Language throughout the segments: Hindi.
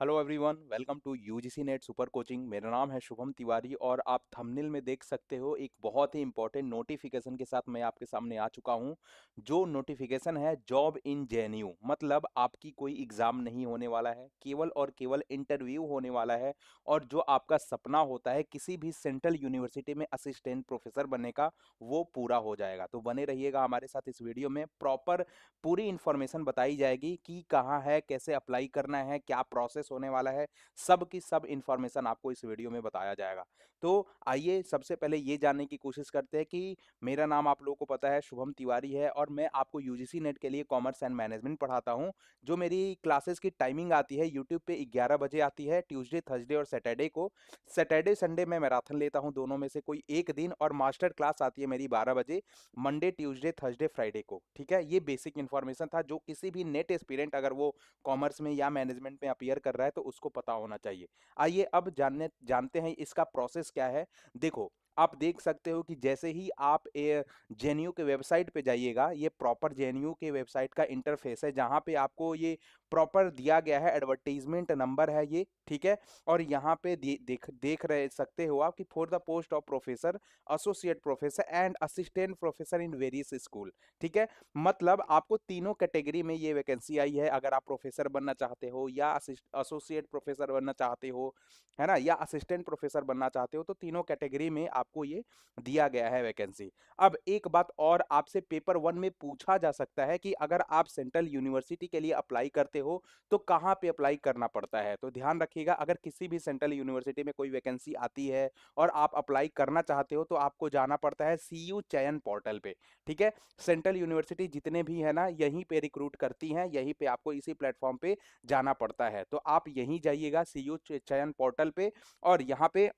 hello everyone welcome to UGC NET super coaching मेरा नाम है शुभम तिवारी और आप थंबनेल में देख सकते हो एक बहुत ही इंपॉर्टेंट नोटिफिकेशन के साथ मैं आपके सामने आ चुका हूं जो नोटिफिकेशन है जॉब इन जेएनयू मतलब आपकी कोई एग्ज़ाम नहीं होने वाला है केवल और केवल इंटरव्यू होने वाला है और जो आपका सपना होता है किसी भी सेंट्रल यूनिवर्सिटी में असिस्टेंट प्रोफेसर बनने का वो पूरा हो जाएगा तो बने रहिएगा हमारे साथ इस वीडियो में प्रॉपर पूरी इन्फॉर्मेशन बताई जाएगी कि कहाँ है कैसे अप्लाई करना है क्या प्रोसेस प्रोसेस होने वाला है सब की सब इन्फॉर्मेशन आपको इस वीडियो में बताया जाएगा तो आइए सबसे पहले ये जानने की कोशिश करते हैं कि मेरा नाम आप लोगों को पता है शुभम तिवारी है और मैं आपको यू नेट के लिए कॉमर्स एंड मैनेजमेंट पढ़ाता हूँ जो मेरी क्लासेस की टाइमिंग आती है यूट्यूब पर ग्यारह बजे आती है ट्यूजडे थर्सडे और सैटरडे को सैटरडे संडे मैं मैराथन लेता हूँ दोनों में से कोई एक दिन और मास्टर क्लास आती है मेरी बारह बजे मंडे ट्यूजडे थर्सडे फ्राइडे को ठीक है ये बेसिक इन्फॉर्मेशन था जो किसी भी नेट एक्सपीरियंट अगर वो कॉमर्स में या मैनेजमेंट में अपियर कर कर रहा है तो उसको पता होना चाहिए आइए अब जानने जानते हैं इसका प्रोसेस क्या है देखो आप देख सकते हो कि जैसे ही आप जेन के वेबसाइट पे जाइएगा ये प्रॉपर जे के वेबसाइट का इंटरफेस है जहाँ पे आपको ये प्रॉपर दिया गया है एडवर्टीजमेंट नंबर है ये ठीक है और यहाँ पे दे, देख देख रहे सकते हो आप कि for the post of professor associate professor and assistant professor in various school ठीक है मतलब आपको तीनों कैटेगरी में ये वैकेंसी आई है अगर आप प्रोफेसर बनना चाहते हो या असोसिएट प्रोफेसर बनना चाहते हो है ना या असिस्टेंट प्रोफेसर बनना चाहते हो तो तीनों कैटेगरी में आप आपको ये दिया गया है वैकेंसी अब एक बात और आपसे पेपर वन में पूछा जा सकता है कि अगर आप सेंट्रल यूनिवर्सिटी के लिए अप्लाई करते हो तो कहाँ पे अप्लाई करना पड़ता है तो ध्यान रखिएगा अगर किसी भी सेंट्रल यूनिवर्सिटी में कोई वैकेंसी आती है और आप अप्लाई करना चाहते हो तो आपको जाना पड़ता है सी चयन पोर्टल पर ठीक है सेंट्रल यूनिवर्सिटी जितने भी है ना यहीं पर रिक्रूट करती हैं यहीं पर आपको इसी प्लेटफॉर्म पर जाना पड़ता है तो आप यहीं जाइएगा सी चयन पोर्टल पर और यहाँ पर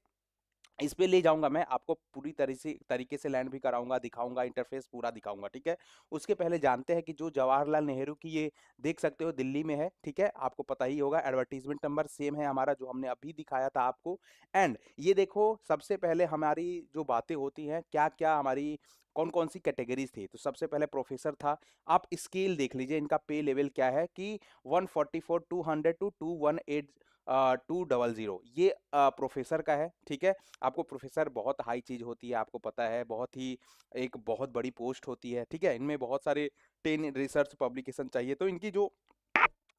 इस पर ले जाऊंगा मैं आपको पूरी तरी से तरीके से लैंड भी कराऊंगा दिखाऊंगा इंटरफेस पूरा दिखाऊंगा ठीक है उसके पहले जानते हैं कि जो जवाहरलाल नेहरू की ये देख सकते हो दिल्ली में है ठीक है आपको पता ही होगा एडवर्टीजमेंट नंबर सेम है हमारा जो हमने अभी दिखाया था आपको एंड ये देखो सबसे पहले हमारी जो बातें होती हैं क्या क्या हमारी कौन कौन सी कैटेगरीज थी तो सबसे पहले प्रोफेसर था आप स्केल देख लीजिए इनका पे लेवल क्या है कि one forty two two 218 two double zero ये प्रोफेसर का है ठीक है आपको प्रोफेसर बहुत हाई चीज़ होती है आपको पता है बहुत ही एक बहुत बड़ी पोस्ट होती है ठीक है इनमें बहुत सारे टेन रिसर्च पब्लिकेशन चाहिए तो इनकी जो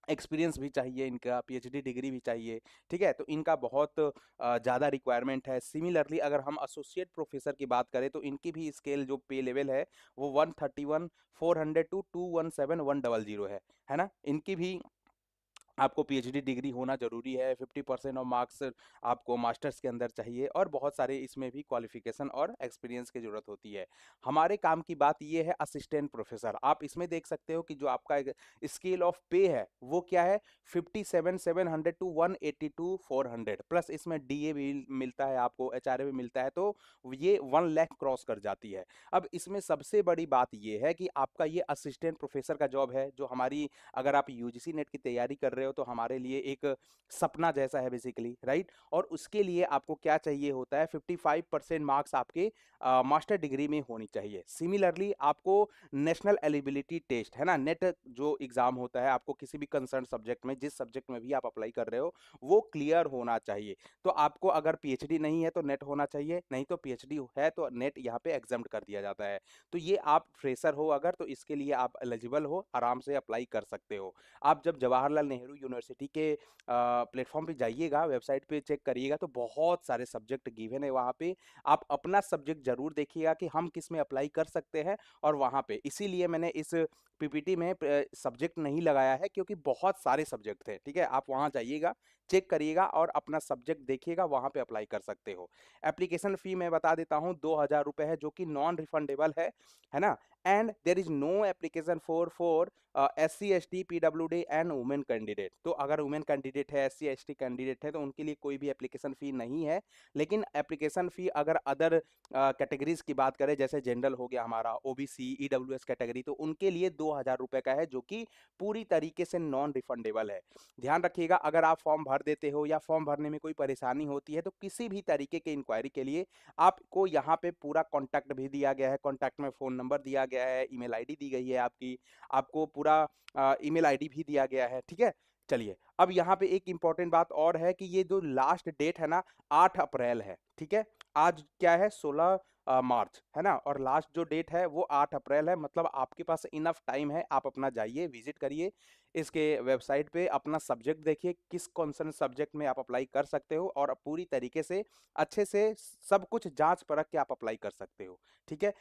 एक्सपीरियंस भी चाहिए इनका पीएचडी डिग्री भी चाहिए ठीक है तो इनका बहुत ज़्यादा रिक्वायरमेंट है सिमिलरली अगर हम एसोसिएट प्रोफेसर की बात करें तो इनकी भी स्केल जो पे लेवल है वो one thirty one four hundred two two one seven one double zero है है ना इनकी भी आपको पीएचडी डिग्री होना ज़रूरी है फिफ्टी परसेंट ऑफ मार्क्स आपको मास्टर्स के अंदर चाहिए और बहुत सारे इसमें भी क्वालिफिकेशन और एक्सपीरियंस की ज़रूरत होती है हमारे काम की बात ये है असिस्टेंट प्रोफेसर आप इसमें देख सकते हो कि जो आपका स्केल ऑफ पे है वो क्या है fifty seven seven hundred two one eighty two four hundred plus इसमें डी ए भी मिलता है आपको एच आर ए भी मिलता है तो ये वन लैख क्रॉस कर जाती है अब इसमें सबसे बड़ी बात यह है कि आपका ये असिस्टेंट प्रोफेसर का जॉब है जो हमारी अगर आप यू जी सी नेट की तैयारी कर रहे हो हो तो हमारे लिए एक सपना जैसा है बेसिकली राइट और उसके लिए आपको क्या चाहिए होता है 55 परसेंट मार्क्स आपके मास्टर uh, डिग्री में होनी चाहिए सिमिलरली आपको नेशनल एलिबिलिटी टेस्ट है ना नेट जो एग्ज़ाम होता है आपको किसी भी कंसर्न सब्जेक्ट में जिस सब्जेक्ट में भी आप अप्लाई कर रहे हो वो क्लियर होना चाहिए तो आपको अगर पी नहीं है तो नेट होना चाहिए नहीं तो पी है तो नेट यहाँ पर एग्जाम कर दिया जाता है तो ये आप फ्रेशर हो अगर तो इसके लिए आप एलिजिबल हो आराम से अप्लाई कर सकते हो आप जब जवाहरलाल नेहरू यूनिवर्सिटी के प्लेटफॉर्म पे जाइएगा वेबसाइट पे चेक करिएगा तो बहुत सारे सब्जेक्ट गिवन है वहाँ पे आप अपना सब्जेक्ट जरूर देखिएगा कि हम किस में अप्लाई कर सकते हैं और वहाँ पे इसीलिए मैंने इस पीपीटी में सब्जेक्ट नहीं लगाया है क्योंकि बहुत सारे सब्जेक्ट थे ठीक है आप वहाँ जाइएगा चेक करिएगा और अपना सब्जेक्ट देखिएगा वहाँ पे अप्लाई कर सकते हो एप्लीकेशन फ़ी मैं बता देता हूँ दो हज़ार रुपये है जो कि नॉन रिफंडेबल है है ना and there is no application for for S C S T P W D and women candidate तो अगर वुमेन कैंडिडेट है S C S T candidate है तो उनके लिए कोई भी एप्लीकेशन फ़ी नहीं है लेकिन एप्लीकेशन फ़ी अगर अदर कैटेगरीज uh, की बात करें जैसे जनरल हो गया हमारा O B C E W S category तो उनके लिए दो हज़ार रुपये का है जो कि पूरी तरीके से नॉन रिफंडेबल है ध्यान रखिएगा अगर आप फॉर्म भर भर देते हो या फॉर्म भरने में कोई परेशानी होती है तो किसी भी तरीके के इंक्वायरी के लिए आपको यहाँ पे पूरा कॉन्टैक्ट भी दिया गया है कॉन्टैक्ट में फ़ोन नंबर दिया गया है ईमेल आईडी दी गई है आपकी आपको पूरा ईमेल आईडी भी दिया गया है ठीक है चलिए अब यहाँ पे एक इम्पॉर्टेंट बात और है कि ये जो लास्ट डेट है ना आठ अप्रैल है ठीक है आज क्या है सोलह मार्च है ना और लास्ट जो डेट है वो आठ अप्रैल है मतलब आपके पास इनफ टाइम है आप अपना जाइए विजिट करिए इसके वेबसाइट पे अपना सब्जेक्ट देखिए किस कौन सब्जेक्ट में आप अप्लाई कर सकते हो और पूरी तरीके से अच्छे से सब कुछ जांच परख के आप अप्लाई कर सकते हो ठीक है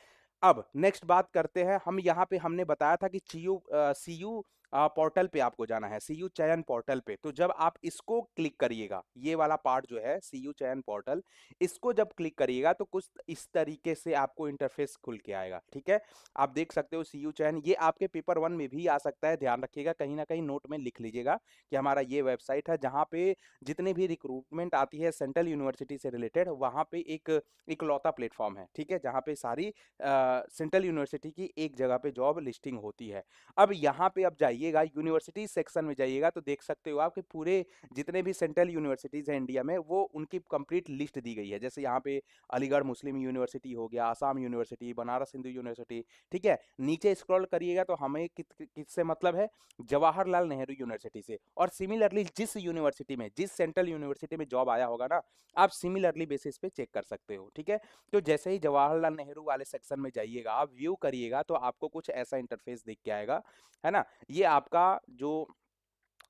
अब नेक्स्ट बात करते हैं हम यहाँ पे हमने बताया था कि सी यू पोर्टल पे आपको जाना है सी यू चयन पोर्टल पे तो जब आप इसको क्लिक करिएगा ये वाला पार्ट जो है सी यू चयन पोर्टल इसको जब क्लिक करिएगा तो कुछ इस तरीके से आपको इंटरफेस खुल के आएगा ठीक है आप देख सकते हो सी यू चयन ये आपके पेपर वन में भी आ सकता है ध्यान रखिएगा कहीं ना कहीं नोट में लिख लीजिएगा कि हमारा ये वेबसाइट है जहाँ पे जितने भी रिक्रूटमेंट आती है सेंट्रल यूनिवर्सिटी से रिलेटेड वहाँ पे एक इकलौता प्लेटफॉर्म है ठीक है जहाँ पे सारी सेंट्रल यूनिवर्सिटी की एक जगह पे जॉब लिस्टिंग होती है अब यहाँ पे आप जाइए जाइएगा यूनिवर्सिटी सेक्शन में जाइएगा तो देख सकते हो आप कि पूरे जितने भी सेंट्रल यूनिवर्सिटीज़ हैं इंडिया में वो उनकी कंप्लीट लिस्ट दी गई है जैसे यहाँ पे अलीगढ़ मुस्लिम यूनिवर्सिटी हो गया आसाम यूनिवर्सिटी बनारस हिंदू यूनिवर्सिटी ठीक है नीचे स्क्रॉल करिएगा तो हमें किससे मतलब है जवाहरलाल नेहरू यूनिवर्सिटी से और सिमिलरली जिस यूनिवर्सिटी में जिस सेंट्रल यूनिवर्सिटी में जॉब आया होगा ना आप सिमिलरली बेसिस पे चेक कर सकते हो ठीक है तो जैसे ही जवाहरलाल नेहरू वाले सेक्शन में जाइएगा आप व्यू करिएगा तो आपको कुछ ऐसा इंटरफेस दिख के आएगा है ना ये आपका जो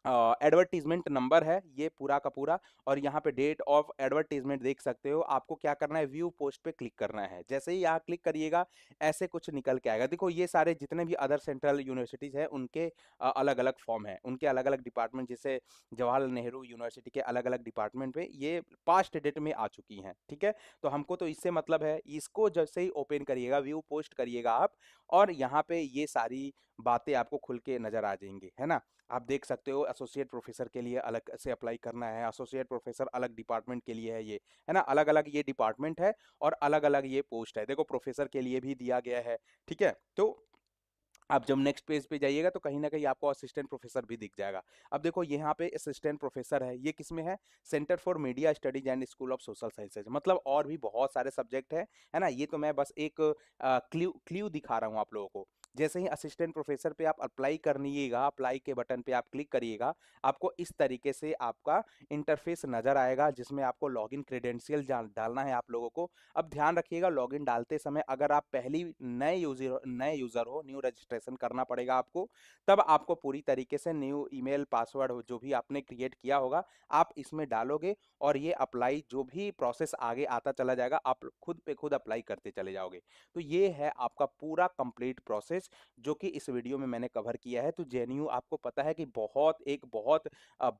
एडवर्टीजमेंट नंबर है ये पूरा का पूरा और यहाँ पे डेट ऑफ एडवर्टीजमेंट देख सकते हो आपको क्या करना है व्यू पोस्ट पे क्लिक करना है जैसे ही यहाँ क्लिक करिएगा ऐसे कुछ निकल के आएगा देखो ये सारे जितने भी अदर सेंट्रल यूनिवर्सिटीज़ हैं उनके अलग अलग फॉर्म है उनके अलग अलग डिपार्टमेंट जैसे जवाहरलाल नेहरू यूनिवर्सिटी के अलग अलग डिपार्टमेंट में ये पास्ट डेट में आ चुकी हैं ठीक है तो हमको तो इससे मतलब है इसको जैसे ही ओपन करिएगा व्यू पोस्ट करिएगा आप और यहाँ पे ये सारी बातें आपको खुल के नज़र आ जाएंगी है ना आप देख सकते हो एसोसिएट प्रोफेसर के लिए अलग से अप्लाई करना है एसोसिएट प्रोफेसर अलग डिपार्टमेंट के लिए है ये है ना अलग अलग ये डिपार्टमेंट है और अलग अलग ये पोस्ट है देखो प्रोफेसर के लिए भी दिया गया है ठीक है तो आप जब नेक्स्ट पेज पे जाइएगा तो कहीं ना कहीं आपको असिस्टेंट प्रोफेसर भी दिख जाएगा अब देखो यहाँ पे असिस्टेंट प्रोफेसर है ये किस में है centre for media studies and school of social sciences मतलब और भी बहुत सारे सब्जेक्ट है है ना ये तो मैं बस एक क्ल्यू क्ल्यू दिखा रहा हूँ आप लोगों को जैसे ही असिस्टेंट प्रोफेसर पे आप अप्लाई करनीगा अप्लाई के बटन पे आप क्लिक करिएगा आपको इस तरीके से आपका इंटरफेस नज़र आएगा जिसमें आपको लॉगिन क्रेडेंशियल डालना है आप लोगों को अब ध्यान रखिएगा लॉगिन डालते समय अगर आप पहली नए यूजर नए यूज़र हो न्यू रजिस्ट्रेशन करना पड़ेगा आपको तब आपको पूरी तरीके से न्यू ई पासवर्ड जो भी आपने क्रिएट किया होगा आप इसमें डालोगे और ये अप्लाई जो भी प्रोसेस आगे आता चला जाएगा आप खुद पे खुद अप्लाई करते चले जाओगे तो ये है आपका पूरा कंप्लीट प्रोसेस बेस जो कि इस वीडियो में मैंने कवर किया है तो जे आपको पता है कि बहुत एक बहुत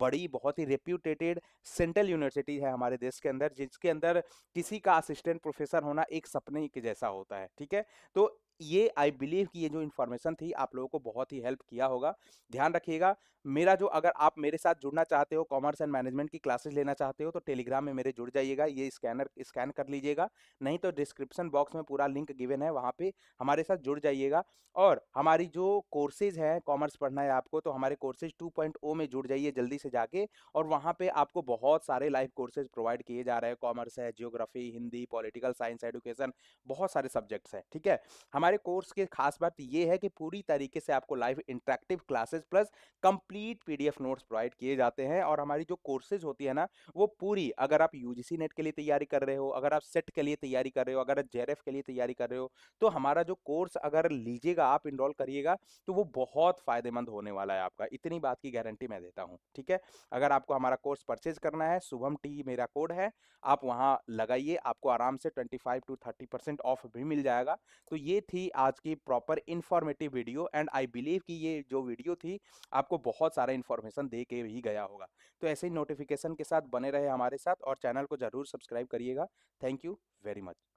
बड़ी बहुत ही रेप्यूटेटेड सेंट्रल यूनिवर्सिटी है हमारे देश के अंदर जिसके अंदर किसी का असिस्टेंट प्रोफेसर होना एक सपने के जैसा होता है ठीक है तो ये आई बिलीव कि ये जो इन्फॉर्मेशन थी आप लोगों को बहुत ही हेल्प किया होगा ध्यान रखिएगा मेरा जो अगर आप मेरे साथ जुड़ना चाहते हो कॉमर्स एंड मैनेजमेंट की क्लासेस लेना चाहते हो तो टेलीग्राम में मेरे जुड़ जाइएगा ये स्कैनर स्कैन कर लीजिएगा नहीं तो डिस्क्रिप्शन बॉक्स में पूरा लिंक गिवन है वहाँ पे हमारे साथ जुड़ जाइएगा और हमारी जो कोर्सेज हैं कॉमर्स पढ़ना है आपको तो हमारे कोर्सेज टू oh में जुड़ जाइए जल्दी से जाके और वहाँ पर आपको बहुत सारे लाइव कोर्सेज प्रोवाइड किए जा रहे हैं कॉमर्स है geography Hindi political science education बहुत सारे सब्जेक्ट्स हैं ठीक है हमारे हमारे कोर्स की खास बात यह है कि पूरी तरीके से आपको live interactive classes plus complete PDF notes provide किए जाते हैं और हमारी जो कोर्सेज होती है ना वो पूरी अगर आप यूजीसी नेट के लिए तैयारी कर रहे हो अगर आप सेट के लिए तैयारी कर रहे हो अगर आप एफ के लिए तैयारी कर रहे हो तो हमारा जो कोर्स अगर लीजिएगा आप इनरोल करिएगा तो वो बहुत फायदेमंद होने वाला है आपका इतनी बात की गारंटी मैं देता हूँ ठीक है अगर आपको हमारा कोर्स परचेज करना है शुभम टी मेरा कोड है आप वहाँ लगाइए आपको आराम से ट्वेंटी टू थर्टी ऑफ भी मिल जाएगा तो ये थी थी आज की proper informative video and I believe कि ये जो वीडियो थी आपको बहुत सारा इन्फॉर्मेशन दे के भी गया होगा तो ऐसे ही नोटिफिकेशन के साथ बने रहे हमारे साथ और चैनल को ज़रूर सब्सक्राइब करिएगा थैंक यू वेरी मच